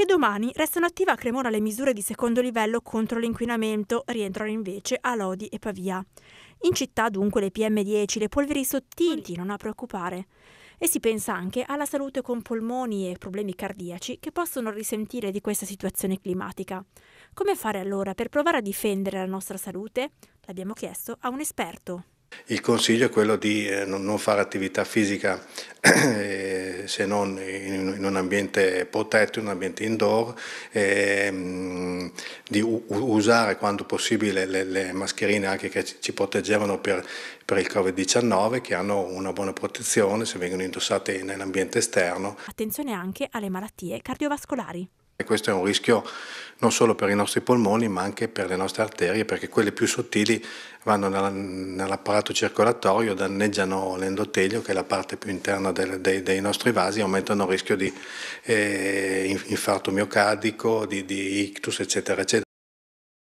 Anche domani restano attive a Cremona le misure di secondo livello contro l'inquinamento, rientrano invece a Lodi e Pavia. In città dunque le PM10, le polveri sottili, non a preoccupare. E si pensa anche alla salute con polmoni e problemi cardiaci che possono risentire di questa situazione climatica. Come fare allora per provare a difendere la nostra salute? L'abbiamo chiesto a un esperto. Il consiglio è quello di eh, non fare attività fisica eh, se non in, un ambiente protetto, in un ambiente indoor, e, ehm, di usare quanto possibile le, le, mascherine anche che ci proteggevano per, per il Covid-19, che hanno una buona protezione se vengono indossate nell'ambiente esterno. Attenzione anche alle malattie cardiovascolari. E questo è un rischio non solo per i nostri polmoni ma anche per le nostre arterie perché quelle più sottili vanno nell'apparato circolatorio, danneggiano l'endotelio che è la parte più interna dei, nostri vasi, aumentano il rischio di eh, infarto miocardico, di ictus eccetera eccetera.